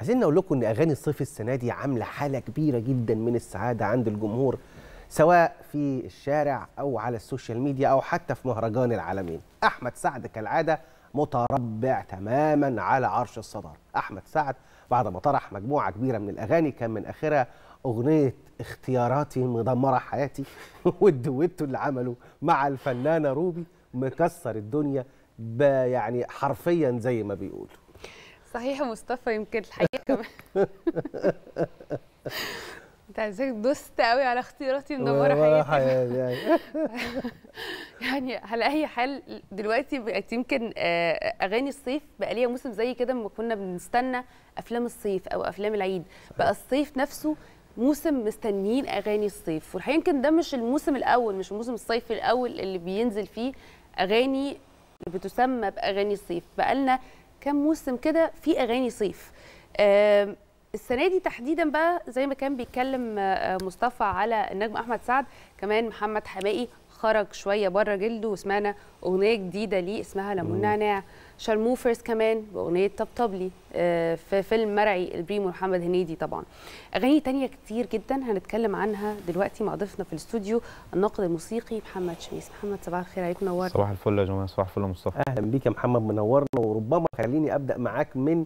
عايزين نقول لكم ان اغاني الصيف السنه دي عامله حاله كبيره جدا من السعاده عند الجمهور سواء في الشارع او على السوشيال ميديا او حتى في مهرجان العالمين احمد سعد كالعاده متربع تماما على عرش الصدر احمد سعد بعد ما طرح مجموعه كبيره من الاغاني كان من اخرها اغنيه اختياراتي مدمره حياتي والدويتو اللي عمله مع الفنانه روبي مكسر الدنيا يعني حرفيا زي ما بيقولوا صحيح يا مصطفى يمكن الحقيقه كمان انت عايزك دوست قوي على اختياراتي مدمره حياتي يعني يعني على اي حال دلوقتي بقت يمكن آه، اغاني الصيف بقى ليها موسم زي كده ما كنا بنستنى افلام الصيف او افلام العيد بقى الصيف نفسه موسم مستنيين اغاني الصيف والحقيقه يمكن ده مش الموسم الاول مش الموسم الصيف الاول اللي بينزل فيه اغاني بتسمى باغاني الصيف بقى لنا كام موسم كده في اغاني صيف السنه دي تحديدا بقى زي ما كان بيتكلم آه، مصطفى على النجم احمد سعد كمان محمد حماقي خرج شويه بره جلده وسمعنا اغنيه جديده ليه اسمها ليمون نعناع شارموفرز كمان باغنيه طبطبلي آه، في فيلم مرعي البريمو محمد هنيدي طبعا اغاني تانية كتير جدا هنتكلم عنها دلوقتي مع ضيفنا في الاستوديو الناقد الموسيقي محمد شميس محمد صباح الخير عليك منور صباح الفل يا جماعه صباح الفل يا مصطفى اهلا بيك يا محمد منورنا وربما خليني ابدا معاك من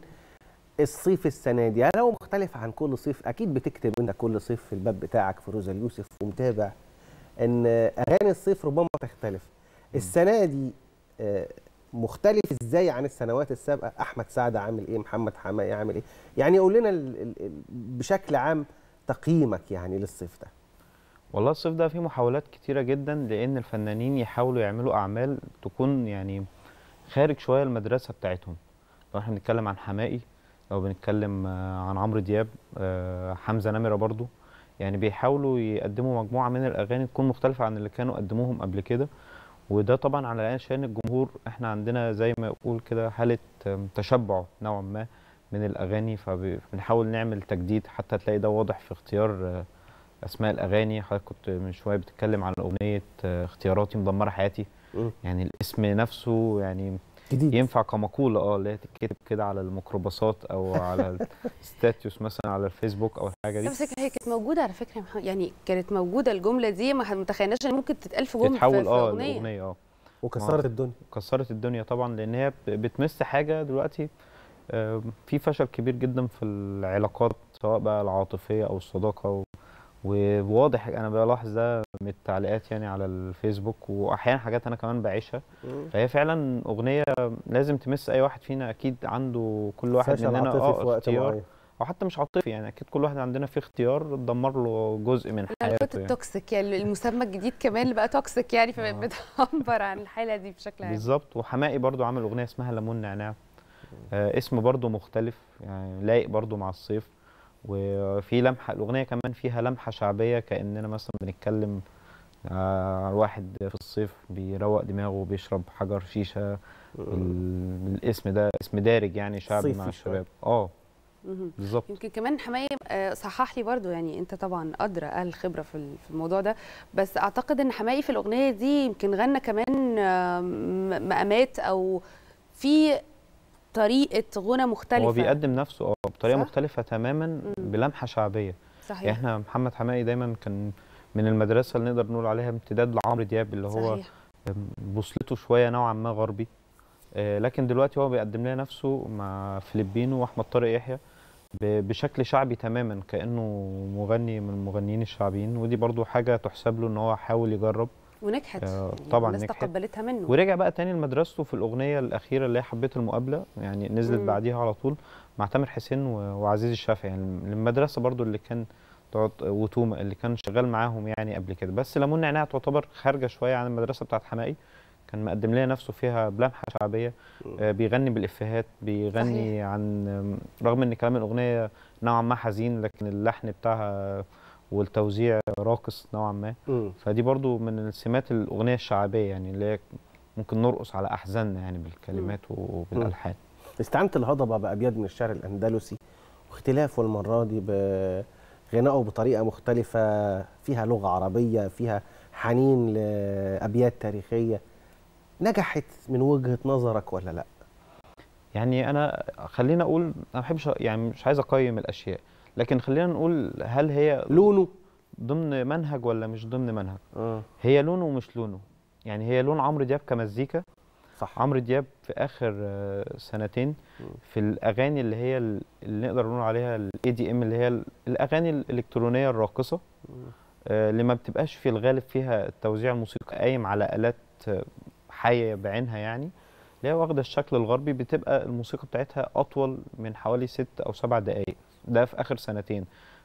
الصيف السنه دي هل هو مختلف عن كل صيف اكيد بتكتب انت كل صيف في الباب بتاعك فيروز اليوسف ومتابع ان اغاني الصيف ربما تختلف السنه دي آه، مختلف ازاي عن السنوات السابقه احمد سعد عامل ايه محمد حماقي عامل ايه يعني قول لنا بشكل عام تقييمك يعني للصيف ده والله الصيف ده فيه محاولات كتيره جدا لان الفنانين يحاولوا يعملوا اعمال تكون يعني خارج شويه المدرسه بتاعتهم لو احنا بنتكلم عن حماقي لو بنتكلم آه، عن عمرو دياب آه، حمزه نمره برضو يعني بيحاولوا يقدموا مجموعه من الاغاني تكون مختلفه عن اللي كانوا قدموهم قبل كده وده طبعا على عشان الجمهور احنا عندنا زي ما يقول كده حاله تشبع نوعا ما من الاغاني فبنحاول نعمل تجديد حتى تلاقي ده واضح في اختيار آه، اسماء الاغاني حضرتك كنت من شويه بتتكلم عن اغنيه آه، اختياراتي مدمره حياتي يعني الاسم نفسه يعني جديد ينفع كمقوله اه اللي هي تتكتب كده على الميكروباصات او على الستاتيوس مثلا على الفيسبوك او الحاجه دي بس هي كانت موجوده على فكره محمد يعني كانت موجوده الجمله دي ما متخيلناش ان ممكن تتقال في جمله تتحول اه الاغنيه اه وكسرت الدنيا آه، كسرت الدنيا طبعا لان هي بتمس حاجه دلوقتي آه، في فشل كبير جدا في العلاقات سواء بقى العاطفيه او الصداقه وواضح انا بلاحظ ده من التعليقات يعني على الفيسبوك واحيانا حاجات انا كمان بعيشها فهي فعلا اغنيه لازم تمس اي واحد فينا اكيد عنده كل واحد مننا اه اختيار او حتى مش عاطفي يعني اكيد كل واحد عندنا فيه اختيار تدمر له جزء من حياته يعني التوكسيك يعني المسمى الجديد كمان اللي بقى توكسيك يعني فبتعبر آه. عن الحاله دي بشكل عام بالظبط وحماقي برضو عامل اغنيه اسمها ليمون نعناع آه اسم برضو مختلف يعني لايق برضو مع الصيف وفي لمحه الاغنيه كمان فيها لمحه شعبيه كاننا مثلا بنتكلم على آه، واحد في الصيف بيروق دماغه وبيشرب حجر شيشه الاسم ده اسم دارج يعني شعبي مع الشباب اه بالظبط يمكن كمان حماية آه، صحح لي برضو يعني انت طبعا ادرى اهل الخبره في الموضوع ده بس اعتقد ان حماقي في الاغنيه دي يمكن غنى كمان آه، مقامات او في طريقه غنى مختلفه هو بيقدم نفسه اه بطريقه صح؟ مختلفه تماما مم. بلمحه شعبيه صحيح يعني احنا محمد حماقي دايما كان من المدرسه اللي نقدر نقول عليها امتداد لعمرو دياب اللي هو صحيح. بوصلته شويه نوعا ما غربي آه، لكن دلوقتي هو بيقدم لنا نفسه مع فلبينو واحمد طارق يحيى بشكل شعبي تماما كانه مغني من المغنيين الشعبيين ودي برضو حاجه تحسب له ان هو حاول يجرب ونجحت آه يعني طبعا الناس نجحت. تقبلتها منه ورجع بقى تاني لمدرسته في الاغنيه الاخيره اللي هي حبيت المقابله يعني نزلت مم. بعديها على طول مع تامر حسين وعزيز الشافعي يعني المدرسه برضو اللي كان وتوما اللي كان شغال معاهم يعني قبل كده بس لمون نعناع تعتبر خارجه شويه عن المدرسه بتاعت حمائي كان مقدم لنا نفسه فيها بلمحه شعبيه آه، بيغني بالافيهات بيغني صحيح. عن رغم ان كلام الاغنيه نوعا ما حزين لكن اللحن بتاعها والتوزيع راقص نوعا ما فدي برضو من سمات الاغنيه الشعبيه يعني اللي هي ممكن نرقص على احزاننا يعني بالكلمات وبالالحان استعنت الهضبه بابيات من الشعر الاندلسي واختلافه المره دي بغنائه بطريقه مختلفه فيها لغه عربيه فيها حنين لابيات تاريخيه نجحت من وجهه نظرك ولا لا يعني انا خلينا اقول انا ما بحبش يعني مش عايز اقيم الاشياء لكن خلينا نقول هل هي لونه ضمن منهج ولا مش ضمن منهج آه. هي لونه ومش لونه يعني هي لون عمرو دياب كمزيكا صح عمرو دياب في اخر آه، سنتين في الاغاني اللي هي اللي نقدر نقول عليها الاي دي ام اللي هي الاغاني الالكترونيه الراقصه آه، اللي ما بتبقاش في الغالب فيها التوزيع الموسيقي قايم على الات آه، حيه بعينها يعني اللي هي واخده الشكل الغربي بتبقى الموسيقى بتاعتها اطول من حوالي ست او سبع دقائق ده في اخر سنتين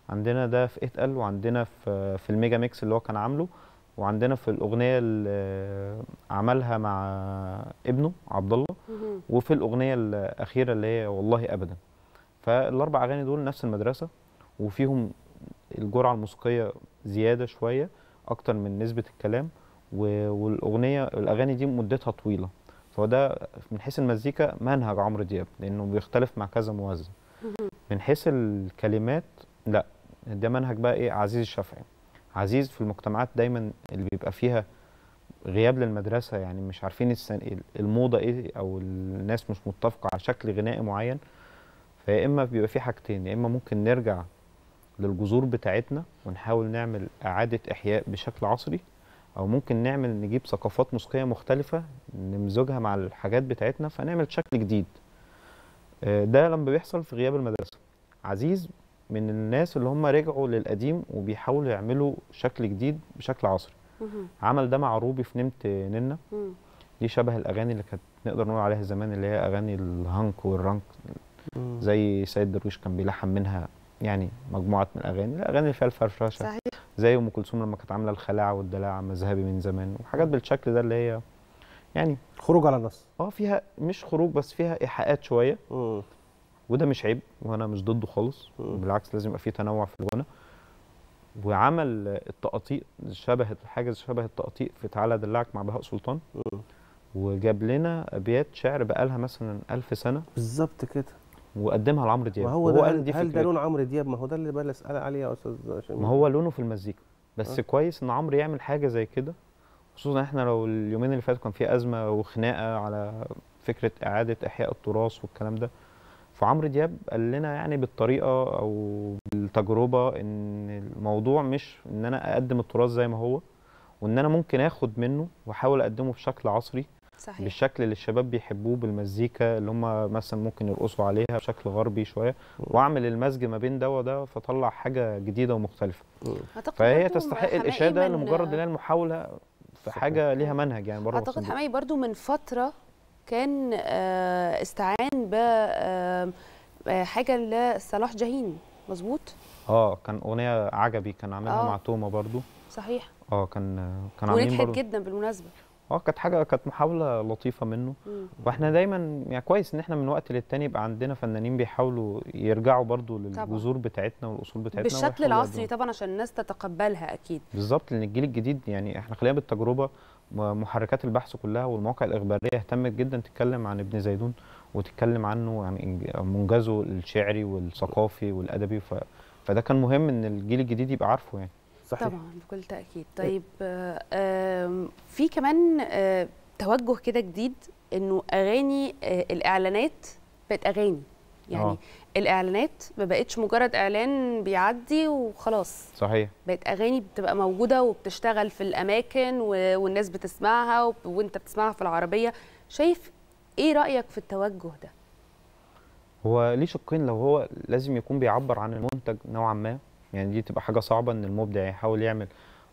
عندنا ده في اتقل وعندنا في في الميجا ميكس اللي هو كان عامله وعندنا في الاغنيه اللي عملها مع ابنه عبد الله وفي الاغنيه الاخيره اللي هي والله ابدا فالاربع اغاني دول نفس المدرسه وفيهم الجرعه الموسيقيه زياده شويه اكتر من نسبه الكلام والاغنيه الاغاني دي مدتها طويله فده من حيث المزيكا منهج عمرو دياب لانه بيختلف مع كذا موزع من حيث الكلمات لا ده منهج بقى ايه عزيز الشافعي عزيز في المجتمعات دايما اللي بيبقى فيها غياب للمدرسه يعني مش عارفين السن... الموضه ايه او الناس مش متفقه على شكل غنائي معين فيا اما بيبقى في حاجتين يا اما ممكن نرجع للجذور بتاعتنا ونحاول نعمل اعاده احياء بشكل عصري او ممكن نعمل نجيب ثقافات موسيقيه مختلفه نمزجها مع الحاجات بتاعتنا فنعمل شكل جديد آه، ده لما بيحصل في غياب المدرسه عزيز من الناس اللي هم رجعوا للقديم وبيحاولوا يعملوا شكل جديد بشكل عصري عمل ده مع روبي في نمت نينا دي شبه الاغاني اللي كانت نقدر نقول عليها زمان اللي هي اغاني الهانك والرانك زي سيد درويش كان بيلحن منها يعني مجموعه من الاغاني الاغاني اللي فيها الفرفشه صحيح. زي ام كلثوم لما كانت عامله الخلاعه والدلاعه مذهبي من زمان وحاجات بالشكل ده اللي هي يعني خروج على النص اه فيها مش خروج بس فيها ايحاءات شويه وده مش عيب وانا مش ضده خالص بالعكس لازم يبقى في تنوع في الغنى وعمل التقطيق شبه حاجه شبه التقطيق في تعالى ادلعك مع بهاء سلطان وجاب لنا ابيات شعر بقالها مثلا ألف سنه بالظبط كده وقدمها لعمرو دياب وهو هو ده قال دي هل ده لون عمرو دياب ما هو ده اللي بقى اسال عليه يا استاذ ما هو لونه في المزيكا بس أه. كويس ان عمرو يعمل حاجه زي كده خصوصا احنا لو اليومين اللي فاتوا كان في ازمه وخناقه على فكره اعاده احياء التراث والكلام ده فعمرو دياب قال لنا يعني بالطريقه او بالتجربه ان الموضوع مش ان انا اقدم التراث زي ما هو وان انا ممكن اخد منه واحاول اقدمه بشكل عصري صحيح. بالشكل اللي الشباب بيحبوه بالمزيكا اللي هم مثلا ممكن يرقصوا عليها بشكل غربي شويه واعمل المزج ما بين ده وده فاطلع حاجه جديده ومختلفه فهي تستحق الاشاده لمجرد ان هي المحاوله في حاجه ليها منهج يعني برضه اعتقد حماي برضو من فتره كان آه، استعان ب آه، آه، حاجه لصلاح جاهين مظبوط اه كان اغنيه عجبي كان عاملها آه. مع توما برضو صحيح اه كان كان عاملين ونجحت جدا بالمناسبه اه كانت حاجه كانت محاوله لطيفه منه مم. واحنا دايما يعني كويس ان احنا من وقت للتاني يبقى عندنا فنانين بيحاولوا يرجعوا برضو للجذور بتاعتنا والاصول بتاعتنا بالشكل العصري طبعا عشان الناس تتقبلها اكيد بالظبط لان الجيل الجديد يعني احنا خلينا بالتجربه محركات البحث كلها والمواقع الاخباريه اهتمت جدا تتكلم عن ابن زيدون وتتكلم عنه يعني منجزه الشعري والثقافي والادبي ف... فده كان مهم ان الجيل الجديد يبقى عارفه يعني صحيح طبعا بكل تاكيد طيب آه، في كمان آه، توجه كده جديد انه اغاني آه، الاعلانات بقت اغاني يعني أوه. الاعلانات ما بقتش مجرد اعلان بيعدي وخلاص صحيح بقت اغاني بتبقى موجوده وبتشتغل في الاماكن و... والناس بتسمعها و... وانت بتسمعها في العربيه شايف ايه رايك في التوجه ده هو ليه شقين لو هو لازم يكون بيعبر عن المنتج نوعا ما يعني دي تبقى حاجه صعبه ان المبدع يحاول يعمل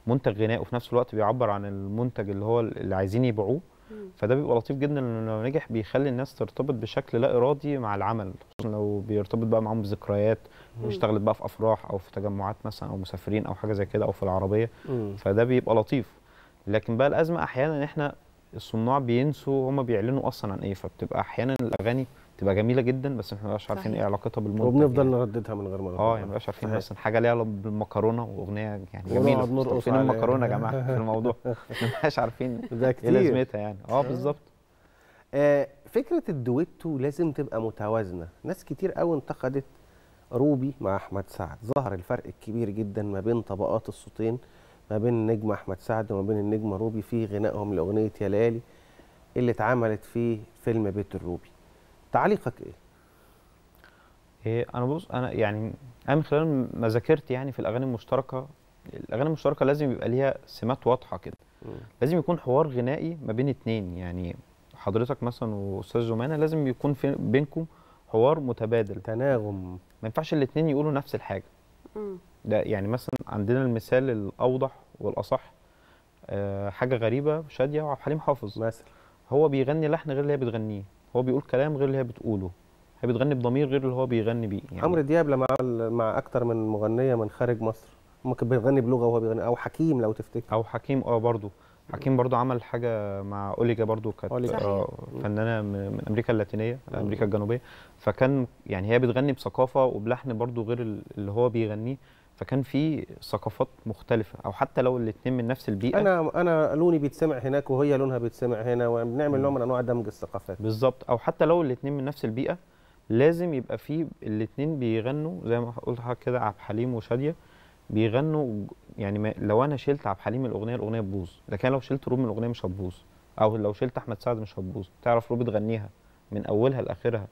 منتج غناء وفي نفس الوقت بيعبر عن المنتج اللي هو اللي عايزين يبيعوه فده بيبقى لطيف جدا انه لو نجح بيخلي الناس ترتبط بشكل لا ارادي مع العمل لو بيرتبط بقى معاهم بذكريات واشتغلت بقى في افراح او في تجمعات مثلا او مسافرين او حاجه زي كده او في العربيه فده بيبقى لطيف لكن بقى الازمه احيانا ان احنا الصناع بينسوا هم بيعلنوا اصلا عن ايه فبتبقى احيانا الاغاني تبقى جميله جدا بس احنا بنبقاش عارفين ايه علاقتها بالمنتج يعني. وبنفضل يعني. نرددها من غير ما اه يعني ما بنبقاش عارفين مثلا حاجه ليها علاقه بالمكرونه واغنيه يعني جميله فين المكرونه يا جماعه في الموضوع ما بنبقاش عارفين ايه لازمتها يعني اه بالظبط آه فكره الدويتو لازم تبقى متوازنه ناس كتير قوي انتقدت روبي مع احمد سعد ظهر الفرق الكبير جدا ما بين طبقات الصوتين ما بين النجم احمد سعد وما بين النجم روبي في غنائهم لاغنيه يا ليالي اللي اتعملت في فيلم بيت الروبي تعليقك ايه؟ إيه انا بص انا يعني انا من خلال ما ذاكرت يعني في الاغاني المشتركه الاغاني المشتركه لازم يبقى ليها سمات واضحه كده لازم يكون حوار غنائي ما بين اتنين يعني حضرتك مثلا واستاذ زمانه لازم يكون في بينكم حوار متبادل تناغم ما ينفعش الاثنين يقولوا نفس الحاجه مم. ده يعني مثلا عندنا المثال الاوضح والاصح أه حاجه غريبه شاديه وعبد الحليم حافظ مثلا هو بيغني لحن غير اللي هي بتغنيه هو بيقول كلام غير اللي هي بتقوله هي بتغني بضمير غير اللي هو بيغني بيه يعني عمرو دياب لما مع اكتر من مغنيه من خارج مصر هم كانوا بيغني بلغه وهو بيغني او حكيم لو تفتكر او حكيم اه برضه حكيم برضه عمل حاجه مع اوليجا برضه كانت آه فنانه من امريكا اللاتينيه امريكا الجنوبيه فكان يعني هي بتغني بثقافه وبلحن برضه غير اللي هو بيغنيه فكان في ثقافات مختلفه او حتى لو الاتنين من نفس البيئه انا انا لوني بيتسمع هناك وهي لونها بيتسمع هنا وبنعمل نوع من انواع دمج الثقافات بالظبط او حتى لو الاتنين من نفس البيئه لازم يبقى في الاتنين بيغنوا زي ما قلت لحضرتك كده عبد الحليم وشاديه بيغنوا يعني لو انا شلت عبد الحليم الاغنيه الاغنيه تبوظ لكن لو شلت روب من الاغنيه مش هتبوظ او لو شلت احمد سعد مش هتبوظ تعرف روب تغنيها من اولها لاخرها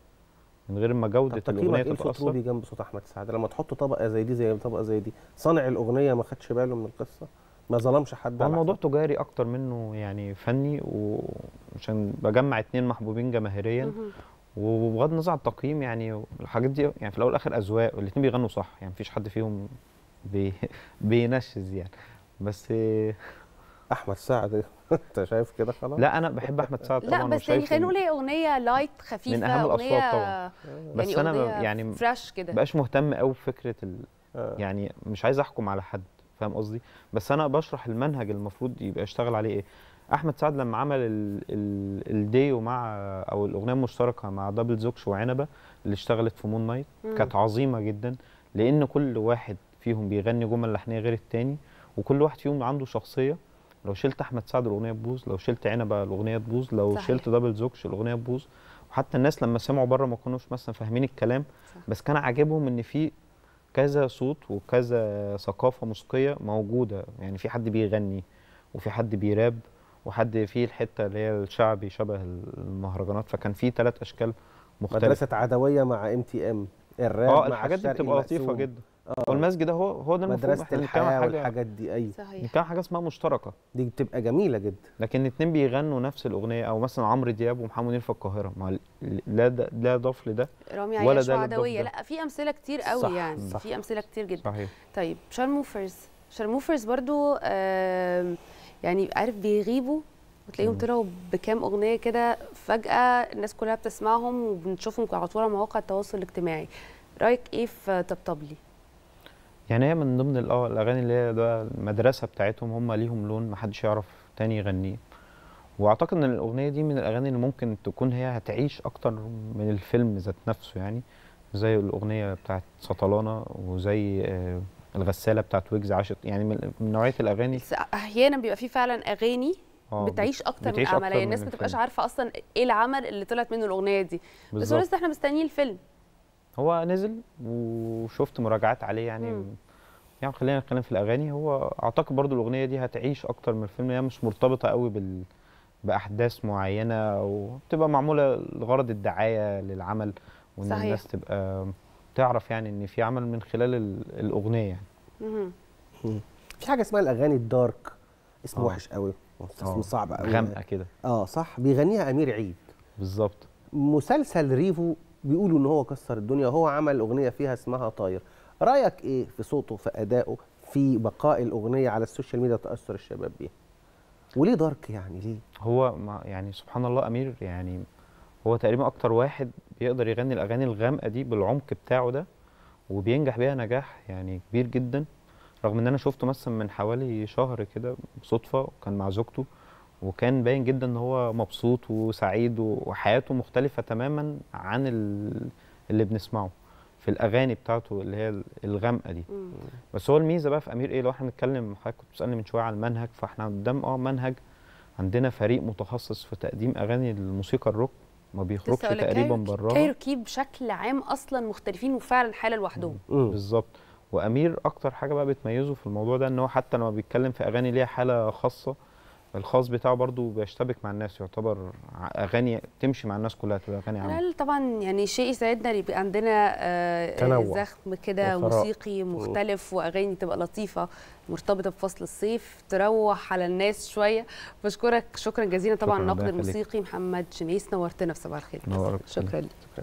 من غير ما جوده الاغنيه تبقى اصلا دي جنب صوت احمد سعد لما تحط طبقه زي دي زي طبقه زي دي صانع الاغنيه ما خدش باله من القصه ما ظلمش حد هو الموضوع تجاري اكتر منه يعني فني وعشان بجمع اتنين محبوبين جماهيريا وبغض النظر عن التقييم يعني الحاجات دي يعني في الاول والاخر اذواق والاتنين بيغنوا صح يعني مفيش حد فيهم بي بينشز يعني بس احمد سعد انت شايف كده خلاص لا انا بحب احمد سعد طبعا لا بس يعني خلينا نقول إيه، اغنيه لايت خفيفه من اهم الاصوات طبعا يعني بس يعني انا يعني فريش كده مبقاش مهتم قوي بفكره ال... آه. يعني مش عايز احكم على حد فاهم قصدي بس انا بشرح المنهج المفروض يبقى يشتغل عليه ايه احمد سعد لما عمل الديو مع او الاغنيه المشتركه مع دبل زوكش وعنبه اللي اشتغلت في مون نايت كانت عظيمه جدا لان كل واحد فيهم بيغني جمل لحنيه غير التاني وكل واحد فيهم عنده شخصيه لو شلت احمد سعد الاغنيه تبوظ لو شلت عنبه الاغنيه تبوظ لو صحيح. شلت دبل زوكش الاغنيه تبوظ وحتى الناس لما سمعوا بره ما كانوش مثلا فاهمين الكلام صح. بس كان عاجبهم ان في كذا صوت وكذا ثقافه موسيقيه موجوده يعني في حد بيغني وفي حد بيراب وحد فيه الحته اللي هي الشعبي شبه المهرجانات فكان في ثلاث اشكال مختلفه مدرسه عدويه مع ام تي ام الراب اه الحاجات دي بتبقى لطيفه جدا آه. والمسجد هو هو ده مدرسه الحياه والحاجات دي ايوه صحيح كان حاجه اسمها مشتركه دي بتبقى جميله جدا لكن اتنين بيغنوا نفس الاغنيه او مثلا عمرو دياب ومحمد منير في القاهره ما لا ده لا ضاف لده رامي ولا ده عدويه لا في امثله كتير قوي صح يعني صح في امثله كتير جدا صحيح طيب شارموفرز شارموفرز برضو يعني عارف بيغيبوا وتلاقيهم طلعوا بكام اغنيه كده فجاه الناس كلها بتسمعهم وبنشوفهم على طول على مواقع التواصل الاجتماعي رايك ايه في طبطبلي يعني هي من ضمن اه الاغاني اللي هي ده المدرسه بتاعتهم هم ليهم لون محدش يعرف تاني يغنيه واعتقد ان الاغنيه دي من الاغاني اللي ممكن تكون هي هتعيش اكتر من الفيلم ذات نفسه يعني زي الاغنيه بتاعت سطلانه وزي آه، الغساله بتاعت ويجز عاشت يعني من نوعيه الاغاني احيانا بيبقى في فعلا اغاني آه، بتعيش اكتر بتعيش من عمليه الناس ما تبقاش عارفه اصلا ايه العمل اللي طلعت منه الاغنيه دي بالزبط. بس لسه احنا مستنيين الفيلم هو نزل وشفت مراجعات عليه يعني مم. يعني خلينا نتكلم في الاغاني هو اعتقد برضو الاغنيه دي هتعيش اكتر من الفيلم هي مش مرتبطه قوي بال باحداث معينه وبتبقى معموله لغرض الدعايه للعمل وان صحيح. الناس تبقى تعرف يعني ان في عمل من خلال الاغنيه يعني في حاجه اسمها الاغاني الدارك اسمه آه. أوه. وحش قوي اسم آه. صعب قوي غامقه كده اه صح بيغنيها امير عيد بالظبط مسلسل ريفو بيقولوا ان هو كسر الدنيا وهو عمل اغنيه فيها اسمها طاير رايك ايه في صوته في ادائه في بقاء الاغنيه على السوشيال ميديا تاثر الشباب بيها وليه دارك يعني ليه هو ما يعني سبحان الله امير يعني هو تقريبا اكتر واحد بيقدر يغني الاغاني الغامقه دي بالعمق بتاعه ده وبينجح بيها نجاح يعني كبير جدا رغم ان انا شفته مثلا من حوالي شهر كده صدفه وكان مع زوجته وكان باين جدا ان هو مبسوط وسعيد وحياته مختلفه تماما عن اللي بنسمعه في الاغاني بتاعته اللي هي الغامقه دي مم. بس هو الميزه بقى في امير ايه لو احنا بنتكلم حضرتك كنت بتسالني من شويه على المنهج فاحنا قدام اه منهج عندنا فريق متخصص في تقديم اغاني الموسيقى الروك ما بيخرجش تقريبا بره كايروكي بشكل عام اصلا مختلفين وفعلا حاله لوحدهم بالظبط وامير اكتر حاجه بقى بتميزه في الموضوع ده ان هو حتى لما بيتكلم في اغاني ليها حاله خاصه الخاص بتاعه برضو بيشتبك مع الناس يعتبر اغاني تمشي مع الناس كلها تبقى اغاني عامه طبعا يعني شيء يساعدنا ان يبقى عندنا آه، تنوع زخم كده موسيقي مختلف واغاني تبقى لطيفه مرتبطه بفصل الصيف تروح على الناس شويه بشكرك شكرا جزيلا طبعا النقد الموسيقي محمد جنيس نورتنا في صباح الخير شكرا لك